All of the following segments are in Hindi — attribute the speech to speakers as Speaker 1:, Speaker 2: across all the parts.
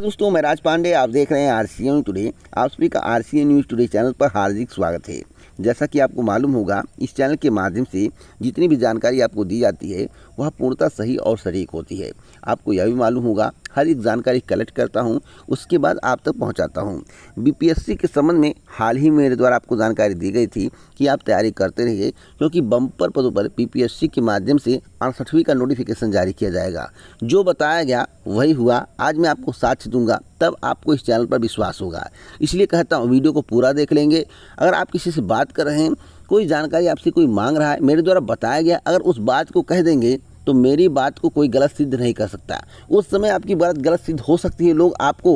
Speaker 1: दोस्तों मैं राज पांडे आप देख रहे हैं आर सी एम टुडे आप सभी का R C N news today channel पर हार्दिक स्वागत है जैसा कि आपको मालूम होगा इस चैनल के माध्यम से जितनी भी जानकारी आपको दी जाती है वह पूर्णतः सही और सटीक होती है आपको यह भी मालूम होगा हर एक जानकारी कलेक्ट करता हूँ उसके बाद आप तक पहुँचाता हूँ बीपीएससी के संबंध में हाल ही मेरे द्वारा आपको जानकारी दी गई थी कि आप तैयारी करते रहिए क्योंकि बम्पर पदों पर बी के माध्यम से अड़सठवीं का नोटिफिकेशन जारी किया जाएगा जो बताया गया वही हुआ आज मैं आपको साक्ष दूंगा तब आपको इस चैनल पर विश्वास होगा इसलिए कहता हूँ वीडियो को पूरा देख लेंगे अगर आप किसी से बात कर रहे हैं कोई जानकारी आपसे कोई मांग रहा है मेरे द्वारा बताया गया अगर उस बात को कह देंगे तो मेरी बात को कोई गलत सिद्ध नहीं कर सकता उस समय आपकी बात गलत सिद्ध हो सकती है लोग आपको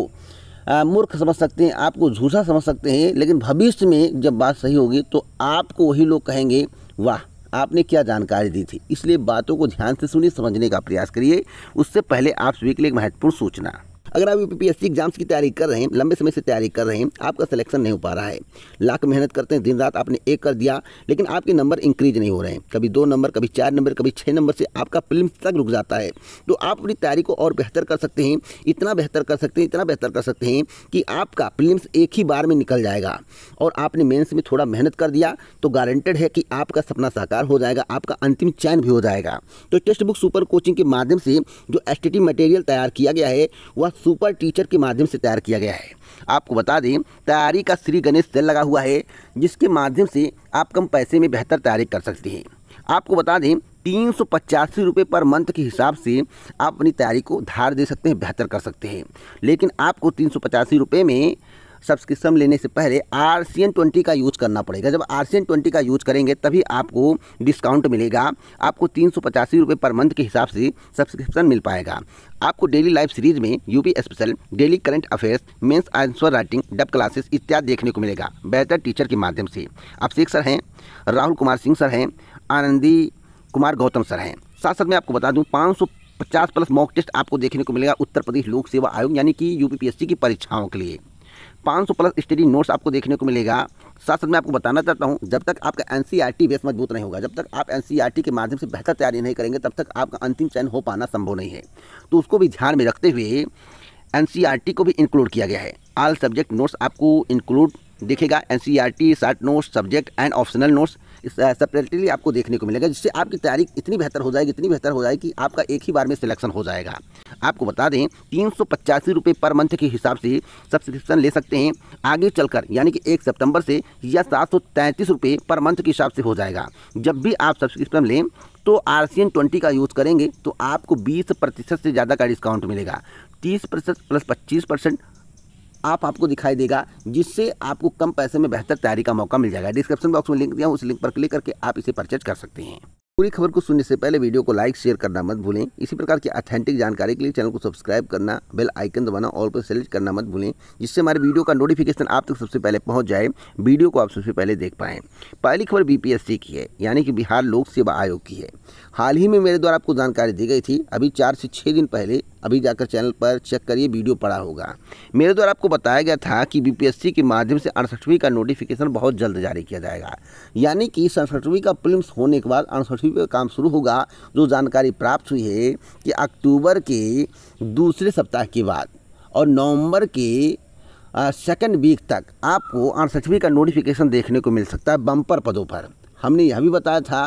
Speaker 1: मूर्ख समझ सकते हैं आपको झूठा समझ सकते हैं लेकिन भविष्य में जब बात सही होगी तो आपको वही लोग कहेंगे वाह आपने क्या जानकारी दी थी इसलिए बातों को ध्यान से सुनिए समझने का प्रयास करिए उससे पहले आप सभी के लिए महत्वपूर्ण सूचना अगर आप यूपीपीएससी एग्जाम्स की तैयारी कर रहे हैं लंबे समय से तैयारी कर रहे हैं आपका सिलेक्शन नहीं हो पा रहा है लाख मेहनत करते हैं दिन रात आपने एक कर दिया लेकिन आपके नंबर इंक्रीज नहीं हो रहे हैं कभी दो नंबर कभी चार नंबर कभी छः नंबर से आपका फिल्म तक रुक जाता है तो आप अपनी तैयारी को और बेहतर कर सकते हैं इतना बेहतर कर सकते हैं इतना बेहतर कर सकते हैं कि आपका फिल्म एक ही बार में निकल जाएगा और आपने मेन्स में थोड़ा मेहनत कर दिया तो गारंटेड है कि आपका सपना साकार हो जाएगा आपका अंतिम चयन भी हो जाएगा तो टेक्स्ट बुक सुपर कोचिंग के माध्यम से जो एस मटेरियल तैयार किया गया है वह सुपर टीचर के माध्यम से तैयार किया गया है आपको बता दें तैयारी का श्री गणेश सेल लगा हुआ है जिसके माध्यम से आप कम पैसे में बेहतर तैयारी कर सकते हैं आपको बता दें तीन सौ पचासी रुपये पर मंथ के हिसाब से आप अपनी तैयारी को धार दे सकते हैं बेहतर कर सकते हैं लेकिन आपको तीन सौ पचासी रुपये में सब्सक्रिप्शन लेने से पहले आर सी एन ट्वेंटी का यूज़ करना पड़ेगा जब आर सी एन ट्वेंटी का यूज़ करेंगे तभी आपको डिस्काउंट मिलेगा आपको तीन सौ पचासी रुपये पर मंथ के हिसाब से सब्सक्रिप्शन मिल पाएगा आपको डेली लाइव सीरीज में UP special daily current affairs mains answer writing doubt classes इत्यादि देखने को मिलेगा बेहतर टीचर के माध्यम से आप शेख सर हैं राहुल कुमार सिंह सर हैं आनंदी कुमार गौतम सर हैं साथ साथ मैं आपको बता दूँ पाँच सौ पचास प्लस मॉक टेस्ट आपको देखने को मिलेगा उत्तर प्रदेश लोक सेवा आयोग यानी कि यूपीपीएससी की परीक्षाओं के लिए 500 प्लस स्टडी नोट्स आपको देखने को मिलेगा साथ साथ मैं आपको बताना चाहता हूँ जब तक आपका एन e बेस मजबूत नहीं होगा जब तक आप एन e के माध्यम से बेहतर तैयारी नहीं करेंगे तब तक आपका अंतिम चयन हो पाना संभव नहीं है तो उसको भी ध्यान में रखते हुए एन e को भी इंक्लूड किया गया है आल सब्जेक्ट नोट्स आपको इंक्लूड दिखेगा N C R T short notes subject and optional notes separately आपको देखने को मिलेगा जिससे आपकी तैयारी इतनी बेहतर हो जाएगी इतनी बेहतर हो जाएगी कि आपका एक ही बार में सिलेक्शन हो जाएगा आपको बता दें तीन सौ पचासी रुपये पर मंथ के हिसाब से सब्सक्रिप्शन ले सकते हैं आगे चलकर यानी कि एक सितंबर से या सात सौ तैंतीस रुपये पर मंथ के हिसाब से हो जाएगा जब भी आप सब्सक्रिप्शन लें तो आर सी एन ट्वेंटी का यूज़ करेंगे तो आपको बीस प्रतिशत से ज़्यादा का डिस्काउंट मिलेगा तीस प्रतिशत प्लस पच्चीस परसेंट आप आपको दिखाई देगा जिससे आपको कम पैसे में बेहतर तैयारी का मौका मिल जाएगा डिस्क्रिप्शन बॉक्स में लिंक दिया उस लिंक पर क्लिक करके आप इसे परचेज कर सकते हैं पूरी खबर को सुनने से पहले वीडियो को लाइक शेयर करना मत भूलें इसी प्रकार की ऑथेंटिक जानकारी के लिए चैनल को सब्सक्राइब करना बेल आइकन दबाना और पर सेलेक्ट करना मत भूलें जिससे हमारे वीडियो का नोटिफिकेशन आप तक सबसे पहले पहुंच जाए वीडियो को आप सबसे पहले देख पाएँ पहली खबर बीपीएससी की है यानी कि बिहार लोक सेवा आयोग की है हाल ही में मेरे द्वारा आपको जानकारी दी गई थी अभी चार से छः दिन पहले अभी जाकर चैनल पर चेक करिए वीडियो पड़ा होगा मेरे द्वारा आपको बताया गया था कि बीपीएससी के माध्यम से अड़सठवीं का नोटिफिकेशन बहुत जल्द जारी किया जाएगा यानी कि सड़सठवीं का प्रिलिम्स होने के बाद अड़सठवीं का काम शुरू होगा जो जानकारी प्राप्त हुई है कि अक्टूबर के दूसरे सप्ताह के बाद और नवम्बर के सेकेंड वीक तक आपको अड़सठवीं का नोटिफिकेशन देखने को मिल सकता है बम्पर पदों पर हमने यह भी बताया था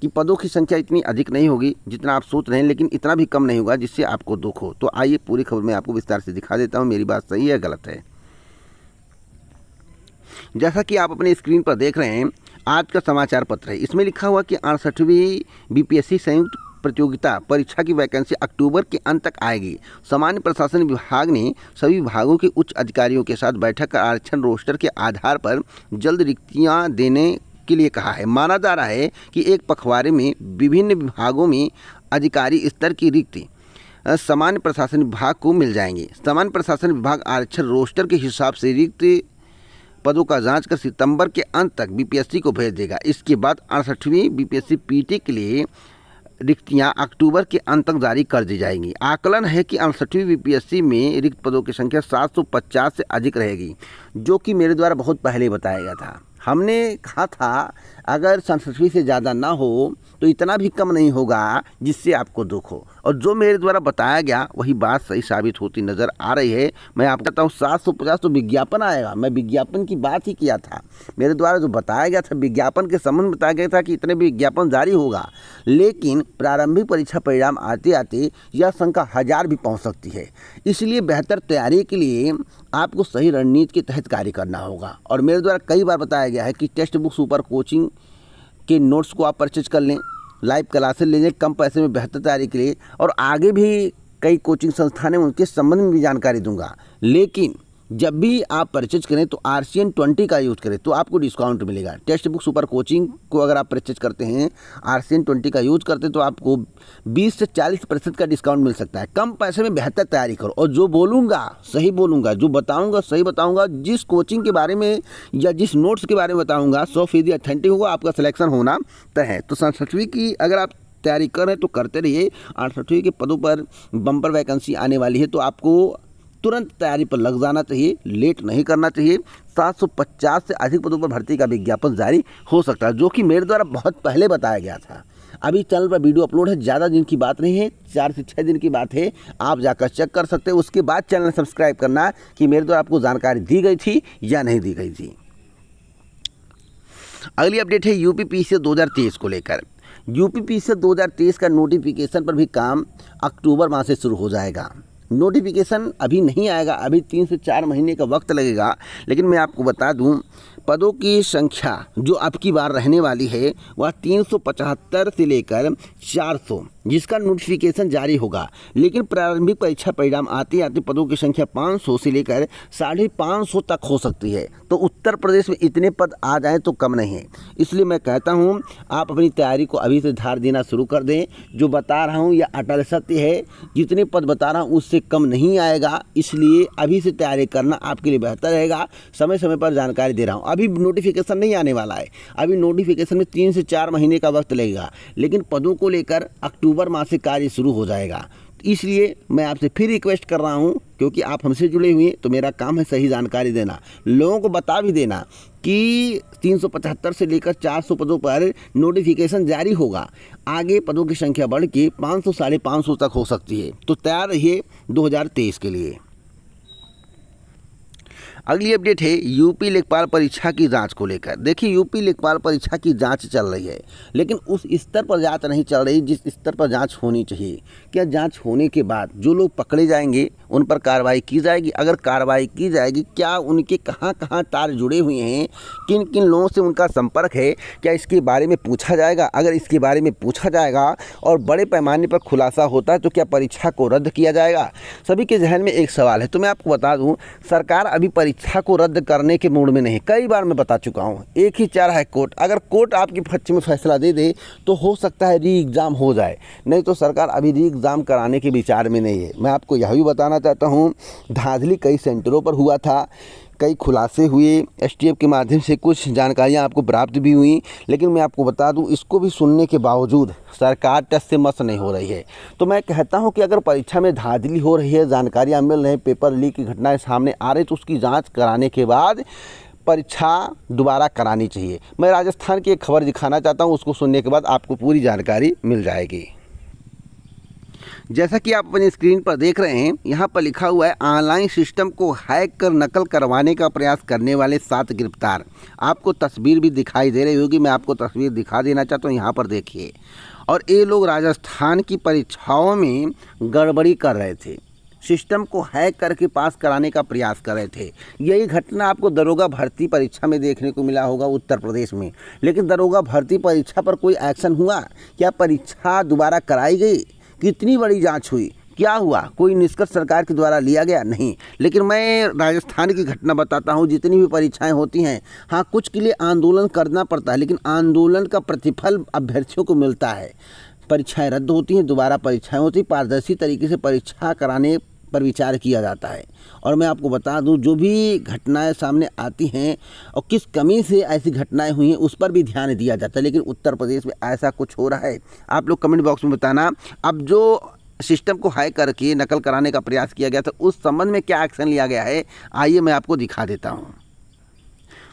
Speaker 1: कि पदों की संख्या इतनी अधिक नहीं होगी जितना आप सोच रहे हैं लेकिन इतना भी कम नहीं होगा जिससे आपको दुख हो तो आइए पूरी खबर में आपको विस्तार से दिखा देता हूँ मेरी बात सही है गलत है जैसा कि आप अपने स्क्रीन पर देख रहे हैं आज का समाचार पत्र है इसमें लिखा हुआ कि अड़सठवीं बीपीएससी संयुक्त प्रतियोगिता परीक्षा की वैकेंसी अक्टूबर के अंत तक आएगी सामान्य प्रशासन विभाग ने सभी विभागों के उच्च अधिकारियों के साथ बैठक कर आरक्षण रोस्टर के आधार पर जल्द रिक्तियां देने के लिए कहा है माना जा रहा है कि एक पखवाड़े में विभिन्न विभागों में अधिकारी स्तर की रिक्त सामान्य प्रशासन विभाग को मिल जाएंगे सामान्य प्रशासन विभाग आरक्षण रोस्टर के हिसाब से रिक्त पदों का जांच कर सितंबर के अंत तक बीपीएससी को भेज देगा इसके बाद अड़सठवीं बीपीएससी पीटी के लिए रिक्तियां अक्टूबर के अंत तक जारी कर दी जाएंगी आकलन है कि अड़सठवीं बीपीएससी में रिक्त पदों की संख्या 750 से अधिक रहेगी जो कि मेरे द्वारा बहुत पहले बताया गया था हमने कहा था अगर संस्कृति से ज़्यादा ना हो तो इतना भी कम नहीं होगा जिससे आपको दुख हो और जो मेरे द्वारा बताया गया वही बात सही साबित होती नज़र आ रही है मैं आपको कहता हूँ सात सौ पचास तो विज्ञापन आएगा मैं विज्ञापन की बात ही किया था मेरे द्वारा जो बताया गया था विज्ञापन के संबंध में बताया गया था कि इतने भी विज्ञापन जारी होगा लेकिन प्रारंभिक परीक्षा परिणाम आते आते यह शंका हज़ार भी पहुँच सकती है इसलिए बेहतर तैयारी के लिए आपको सही रणनीति के तहत कार्य करना होगा और मेरे द्वारा कई बार बताया गया है कि टेक्स्ट बुक सुपर कोचिंग के नोट्स को आप परचेज कर लें लाइव क्लासेस ले लें कम पैसे में बेहतर तैयारी के लिए और आगे भी कई कोचिंग संस्थान हैं उनके संबंध में भी जानकारी दूंगा लेकिन जब भी आप परचेज करें तो आर सी एन ट्वेंटी का यूज़ करें तो आपको डिस्काउंट मिलेगा टेक्स्ट बुक सुपर कोचिंग को अगर आप परचेज करते हैं आर सी एन ट्वेंटी का यूज़ करते हैं तो आपको बीस से चालीस प्रतिशत का डिस्काउंट मिल सकता है कम पैसे में बेहतर तैयारी करो और जो बोलूँगा सही बोलूँगा जो बताऊँगा सही बताऊँगा जिस कोचिंग के बारे में या जिस नोट्स के बारे में बताऊँगा सौ फीसदी अथेंटिक होगा आपका सिलेक्शन होना तय है तो सड़सठवीं की अगर आप तैयारी करें तो करते रहिए अड़सठवीं के पदों पर बम्पर वैकेंसी आने वाली है तो आपको तुरंत तैयारी पर लग जाना चाहिए लेट नहीं करना चाहिए 750 से अधिक पदों पर भर्ती का विज्ञापन जारी हो सकता है जो कि मेरे द्वारा बहुत पहले बताया गया था अभी चैनल पर वीडियो अपलोड है ज़्यादा दिन की बात नहीं है चार से छः दिन की बात है आप जाकर चेक कर सकते हैं उसके बाद चैनल सब्सक्राइब करना कि मेरे द्वारा आपको जानकारी दी गई थी या नहीं दी गई थी अगली अपडेट है यूपी पी से को लेकर यूपी पी से का नोटिफिकेशन पर भी काम अक्टूबर माह से शुरू हो जाएगा नोटिफिकेशन अभी नहीं आएगा अभी तीन से चार महीने का वक्त लगेगा लेकिन मैं आपको बता दूं पदों की संख्या जो अब की बार रहने वाली है वह तीन से लेकर जिसका नोटिफिकेशन जारी होगा लेकिन प्रारंभिक परीक्षा परिणाम आते आते पदों की संख्या 500 से लेकर साढ़े पाँच सौ तक हो सकती है तो उत्तर प्रदेश में इतने पद आ जाएँ तो कम नहीं है इसलिए मैं कहता हूँ आप अपनी तैयारी को अभी से धार देना शुरू कर दें जो बता रहा हूँ यह अटल सत्य है जितने पद बता रहा हूँ उससे कम नहीं आएगा इसलिए अभी से तैयारी करना आपके लिए बेहतर रहेगा समय समय पर जानकारी दे रहा हूँ अभी नोटिफिकेशन नहीं आने वाला है अभी नोटिफिकेशन में तीन से चार महीने का वक्त लगेगा लेकिन पदों को लेकर अक्टूबर अक्टूबर माह से कार्य शुरू हो जाएगा इसलिए मैं आपसे फिर रिक्वेस्ट कर रहा हूँ क्योंकि आप हमसे जुड़े हुए हैं तो मेरा काम है सही जानकारी देना लोगों को बता भी देना कि 375 से लेकर 400 पदों पर नोटिफिकेशन जारी होगा आगे पदों की संख्या बढ़ के पाँच सौ साढ़े पाँच सौ तक हो सकती है तो तैयार रहिए 2023 के लिए अगली अपडेट है यूपी लेखपाल परीक्षा की जांच को लेकर देखिए यूपी लेखपाल परीक्षा की जांच चल रही है लेकिन उस स्तर पर जांच नहीं चल रही जिस स्तर पर जांच होनी चाहिए क्या जांच होने के बाद जो लोग पकड़े जाएंगे उन पर कार्रवाई की जाएगी अगर कार्रवाई की जाएगी क्या उनके कहाँ कहाँ तार जुड़े हुए हैं किन किन लोगों से उनका संपर्क है क्या इसके बारे में पूछा जाएगा अगर इसके बारे में पूछा जाएगा और बड़े पैमाने पर खुलासा होता है तो क्या परीक्षा को रद्द किया जाएगा सभी के जहन में एक सवाल है तो मैं आपको बता दूँ सरकार अभी परीक्षा परीक्षा को रद्द करने के मूड में नहीं कई बार मैं बता चुका हूँ एक ही चार है कोर्ट अगर कोर्ट आपकी फच्ची में फैसला दे दे तो हो सकता है री एग्ज़ाम हो जाए नहीं तो सरकार अभी री एग्ज़ाम कराने के विचार में नहीं है मैं आपको यह भी बताना चाहता हूँ धांधली कई सेंटरों पर हुआ था कई खुलासे हुए एसटीएफ के माध्यम से कुछ जानकारियां आपको प्राप्त भी हुई लेकिन मैं आपको बता दूं इसको भी सुनने के बावजूद सरकार टस से मस नहीं हो रही है तो मैं कहता हूं कि अगर परीक्षा में धांधली हो रही है जानकारियाँ मिल रही हैं पेपर लीक की घटनाएँ सामने आ रही तो उसकी जाँच कराने के बाद परीक्षा दोबारा करानी चाहिए मैं राजस्थान की एक खबर दिखाना चाहता हूँ उसको सुनने के बाद आपको पूरी जानकारी मिल जाएगी जैसा कि आप अपनी स्क्रीन पर देख रहे हैं यहाँ पर लिखा हुआ है ऑनलाइन सिस्टम को हैक कर नकल करवाने का प्रयास करने वाले सात गिरफ्तार आपको तस्वीर भी दिखाई दे रही होगी मैं आपको तस्वीर दिखा देना चाहता हूँ यहाँ पर देखिए और ये लोग राजस्थान की परीक्षाओं में गड़बड़ी कर रहे थे सिस्टम को हैक करके पास कराने का प्रयास कर रहे थे यही घटना आपको दरोगा भर्ती परीक्षा में देखने को मिला होगा उत्तर प्रदेश में लेकिन दरोगा भर्ती परीक्षा पर कोई एक्शन हुआ क्या परीक्षा दोबारा कराई गई कितनी बड़ी जाँच हुई क्या हुआ कोई निष्कर्ष सरकार के द्वारा लिया गया नहीं लेकिन मैं राजस्थान की घटना बताता हूँ जितनी भी परीक्षाएं होती हैं हाँ कुछ के लिए आंदोलन करना पड़ता है लेकिन आंदोलन का प्रतिफल अभ्यर्थियों को मिलता है परीक्षाएं रद्द होती हैं दोबारा परीक्षाएं होती पारदर्शी तरीके से परीक्षा कराने पर विचार किया जाता है और मैं आपको बता दूं जो भी घटनाएं सामने आती हैं और किस कमी से ऐसी घटनाएं हुई हैं उस पर भी ध्यान दिया जाता है लेकिन उत्तर प्रदेश में ऐसा कुछ हो रहा है आप लोग कमेंट बॉक्स में बताना अब जो सिस्टम को हाई करके नकल कराने का प्रयास किया गया था उस संबंध में क्या एक्शन लिया गया है आइए मैं आपको दिखा देता हूँ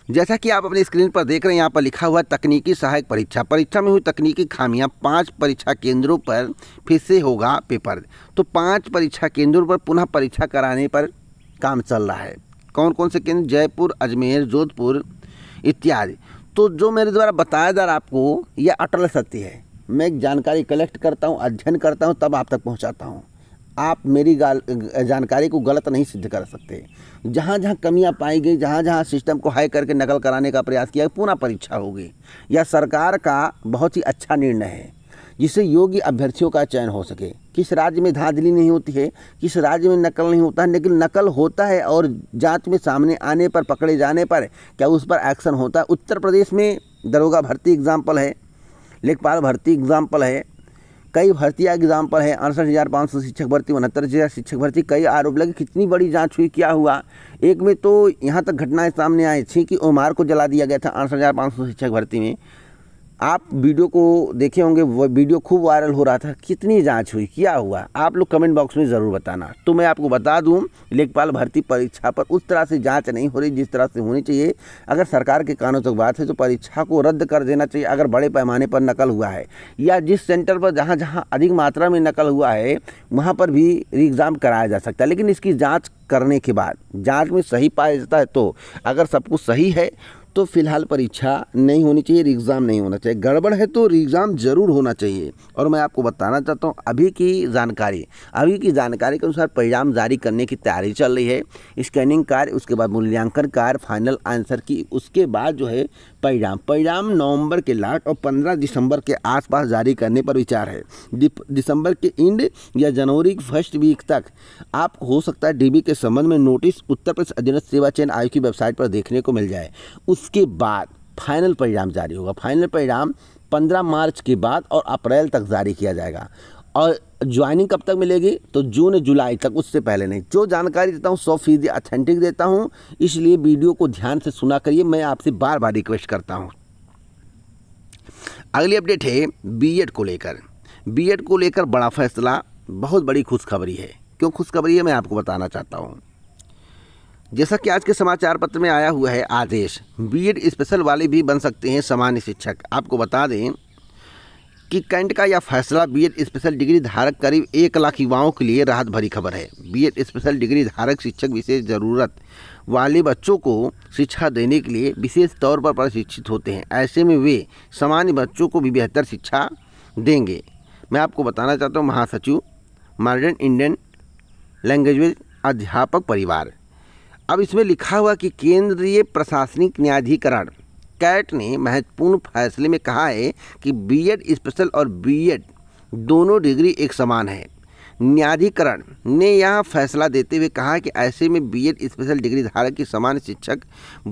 Speaker 1: जैसा कि आप अपनी स्क्रीन पर देख रहे हैं यहाँ पर लिखा हुआ तकनीकी सहायक परीक्षा परीक्षा में हुई तकनीकी खामियां पांच परीक्षा केंद्रों पर फिर से होगा पेपर तो पांच परीक्षा केंद्रों पर पुनः परीक्षा कराने पर काम चल रहा है कौन कौन से केंद्र जयपुर अजमेर जोधपुर इत्यादि तो जो मेरे द्वारा बताया जा रहा आपको यह अटल सत्य है मैं एक जानकारी कलेक्ट करता हूँ अध्ययन करता हूँ तब आप तक पहुँचाता हूँ आप मेरी जानकारी को गलत नहीं सिद्ध कर सकते जहाँ जहाँ कमियाँ पाई गई जहाँ जहाँ सिस्टम को हाई करके नकल कराने का प्रयास किया पुनः परीक्षा होगी यह सरकार का बहुत ही अच्छा निर्णय है जिससे योग्य अभ्यर्थियों का चयन हो सके किस राज्य में धांधली नहीं होती है किस राज्य में नकल नहीं होता है लेकिन नकल होता है और जांच में सामने आने पर पकड़े जाने पर क्या उस पर एक्शन होता है उत्तर प्रदेश में दरोगा भर्ती एग्ज़ाम्पल है लेखपाल भर्ती एग्ज़ाम्पल है कई भर्ती एग्जाम पर है अड़सठ हज़ार पाँच सौ शिक्षक भर्ती उनहत्तर हज़ार शिक्षक भर्ती कई आरोप लगे कितनी बड़ी जांच हुई क्या हुआ एक में तो यहाँ तक घटनाएं सामने आई थी कि ओमार को जला दिया गया था अड़सठ हज़ार पाँच सौ शिक्षक भर्ती में आप वीडियो को देखे होंगे वीडियो खूब वायरल हो रहा था कितनी जांच हुई क्या हुआ आप लोग कमेंट बॉक्स में ज़रूर बताना तो मैं आपको बता दूं लेखपाल भर्ती परीक्षा पर उस तरह से जांच नहीं हो रही जिस तरह से होनी चाहिए अगर सरकार के कानून तक तो बात है तो परीक्षा को रद्द कर देना चाहिए अगर बड़े पैमाने पर नकल हुआ है या जिस सेंटर पर जहाँ जहाँ अधिक मात्रा में नकल हुआ है वहाँ पर भी एग्ज़ाम कराया जा सकता है लेकिन इसकी जाँच करने के बाद जाँच में सही पाया जाता है तो अगर सब कुछ सही है तो फ़िलहाल परीक्षा नहीं होनी चाहिए एग्ज़ाम नहीं होना चाहिए गड़बड़ है तो एग्ज़ाम ज़रूर होना चाहिए और मैं आपको बताना चाहता हूँ अभी की जानकारी अभी की जानकारी के अनुसार परिणाम जारी करने की तैयारी चल रही है स्कैनिंग कार्य उसके बाद मूल्यांकन कार्य फाइनल आंसर की उसके बाद जो है परिणाम परिणाम नवंबर के लास्ट और पंद्रह दिसंबर के आसपास जारी करने पर विचार है दिसंबर के एंड या जनवरी फर्स्ट वीक तक आप हो सकता है डीबी के संबंध में नोटिस उत्तर प्रदेश अधीनस्थ सेवा चयन आयोग की वेबसाइट पर देखने को मिल जाए उस इसके बाद फाइनल परिणाम जारी होगा फाइनल परिणाम 15 मार्च के बाद और अप्रैल तक जारी किया जाएगा और ज्वाइनिंग कब तक मिलेगी तो जून जुलाई तक उससे पहले नहीं जो जानकारी देता हूँ सौ फीसदी अथेंटिक देता हूँ इसलिए वीडियो को ध्यान से सुना करिए मैं आपसे बार बार रिक्वेस्ट करता हूँ अगली अपडेट है बीएड को लेकर बीएड को लेकर बड़ा फैसला बहुत बड़ी खुशखबरी है क्यों खुशखबरी है मैं आपको बताना चाहता हूँ जैसा कि आज के समाचार पत्र में आया हुआ है आदेश बीएड स्पेशल वाले भी बन सकते हैं सामान्य शिक्षक आपको बता दें कि कैंट का यह फैसला बीएड स्पेशल डिग्री धारक करीब एक लाख युवाओं के लिए राहत भरी खबर है बीएड स्पेशल डिग्री धारक शिक्षक विशेष ज़रूरत वाले बच्चों को शिक्षा देने के लिए विशेष तौर पर प्रशिक्षित होते हैं ऐसे में वे सामान्य बच्चों को भी बेहतर शिक्षा देंगे मैं आपको बताना चाहता हूँ महासचिव मॉडर्न इंडियन लैंग्वेज अध्यापक परिवार अब इसमें लिखा हुआ कि केंद्रीय प्रशासनिक न्यायाधिकरण कैट ने महत्वपूर्ण फैसले में कहा है कि बीएड स्पेशल और बीएड दोनों डिग्री एक समान है न्यायाधिकरण ने यह फैसला देते हुए कहा कि ऐसे में बीएड स्पेशल डिग्री धारक की समान शिक्षक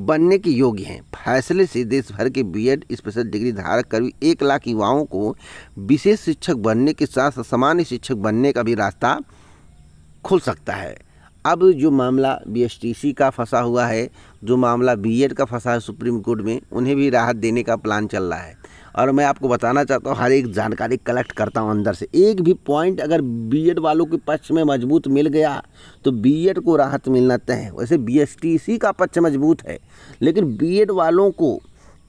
Speaker 1: बनने के योग्य हैं फैसले से देश भर के बीएड स्पेशल डिग्री धारक करीब एक लाख युवाओं को विशेष शिक्षक बनने के साथ साथ सामान्य शिक्षक बनने का भी रास्ता खुल सकता है अब जो मामला बीएसटीसी का फंसा हुआ है जो मामला बीएड e का फंसा है सुप्रीम कोर्ट में उन्हें भी राहत देने का प्लान चल रहा है और मैं आपको बताना चाहता हूँ हर एक जानकारी कलेक्ट करता हूँ अंदर से एक भी पॉइंट अगर बीएड e वालों के पक्ष में मजबूत मिल गया तो बीएड e को राहत मिलना तय है वैसे बीएसटीसी का पक्ष मजबूत है लेकिन बीएड वालों को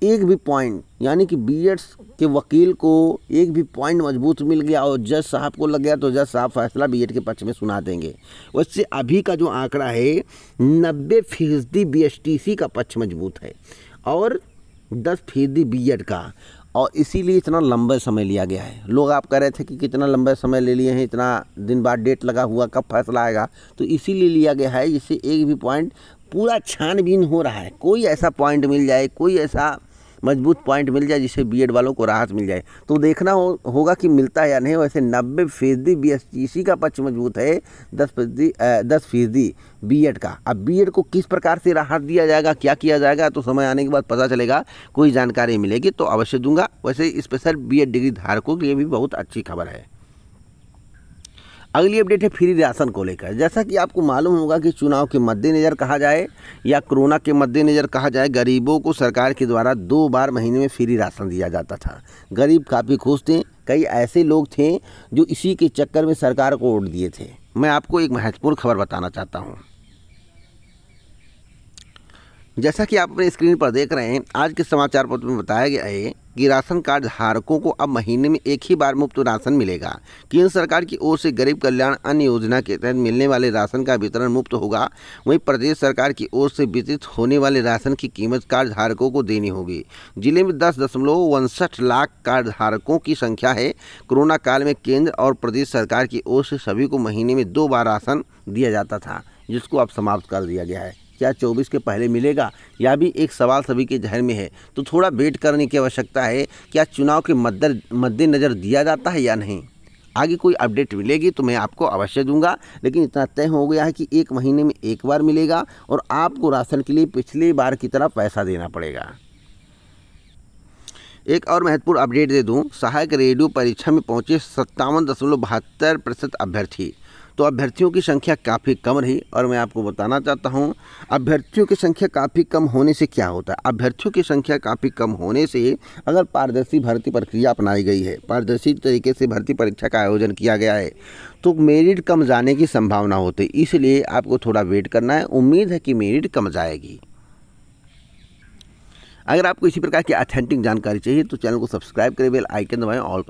Speaker 1: एक भी पॉइंट यानी कि बीएड्स के वकील को एक भी पॉइंट मजबूत मिल गया और जज साहब को लग गया तो जज साहब फैसला बीएड के पक्ष में सुना देंगे वैसे अभी का जो आंकड़ा है नब्बे फीसदी बी का पक्ष मजबूत है और दस फीसदी बी का और इसीलिए इतना लंबा समय लिया गया है लोग आप कह रहे थे कि कितना लंबे समय ले लिए हैं इतना दिन बाद डेट लगा हुआ कब फैसला आएगा तो इसीलिए लिया गया है जिससे एक भी पॉइंट पूरा छानबीन हो रहा है कोई ऐसा पॉइंट मिल जाए कोई ऐसा मजबूत पॉइंट मिल जाए जिससे बीएड वालों को राहत मिल जाए तो देखना हो, होगा कि मिलता है या नहीं वैसे नब्बे फीसदी बी का पक्ष मजबूत है दस फीसदी दस फीसदी बी का अब बी को किस प्रकार से राहत दिया जाएगा क्या किया जाएगा तो समय आने के बाद पता चलेगा कोई जानकारी मिलेगी तो अवश्य दूंगा वैसे स्पेशल बी डिग्री धारकों के लिए भी बहुत अच्छी खबर है अगली अपडेट है फ्री राशन को लेकर जैसा कि आपको मालूम होगा कि चुनाव के मद्देनज़र कहा जाए या कोरोना के मद्देनज़र कहा जाए गरीबों को सरकार के द्वारा दो बार महीने में फ्री राशन दिया जाता था गरीब काफ़ी खुश थे कई ऐसे लोग थे जो इसी के चक्कर में सरकार को वोट दिए थे मैं आपको एक महत्वपूर्ण खबर बताना चाहता हूँ जैसा कि आप अपने स्क्रीन पर देख रहे हैं आज के समाचार पत्र में बताया गया है कि राशन कार्ड धारकों को अब महीने में एक ही बार मुफ्त राशन मिलेगा केंद्र सरकार की ओर से गरीब कल्याण अन्य योजना के तहत मिलने वाले राशन का वितरण मुफ्त होगा वहीं प्रदेश सरकार की ओर से वितरित होने वाले राशन की कीमत कार्ड धारकों को देनी होगी जिले में दस दशमलव उनसठ लाख कार्ड धारकों की संख्या है कोरोना काल में केंद्र और प्रदेश सरकार की ओर से सभी को महीने में दो बार राशन दिया जाता था जिसको अब समाप्त कर दिया गया है क्या चौबीस के पहले मिलेगा यह भी एक सवाल सभी के जहन में है तो थोड़ा वेट करने की आवश्यकता है क्या चुनाव के मद्देनज़र दिया जाता है या नहीं आगे कोई अपडेट मिलेगी तो मैं आपको अवश्य दूंगा लेकिन इतना तय हो गया है कि एक महीने में एक बार मिलेगा और आपको राशन के लिए पिछली बार की तरह पैसा देना पड़ेगा एक और महत्वपूर्ण अपडेट दे दूं सहायक रेडियो परीक्षा में पहुंचे सत्तावन दशमलव बहत्तर प्रतिशत अभ्यर्थी तो अभ्यर्थियों की संख्या काफ़ी कम रही और मैं आपको बताना चाहता हूँ अभ्यर्थियों की संख्या काफ़ी कम होने से क्या होता है अभ्यर्थियों की संख्या काफ़ी कम होने से अगर पारदर्शी भर्ती प्रक्रिया अपनाई गई है पारदर्शी तरीके से भर्ती परीक्षा का आयोजन किया गया है तो मेरिट कम जाने की संभावना होती है इसलिए आपको थोड़ा वेट करना है उम्मीद है कि मेरिट कम जाएगी अगर आपको इसी प्रकार की अथेंटिक जानकारी चाहिए तो चैनल को सब्सक्राइब करें बेल आइकन दबाएं ऑल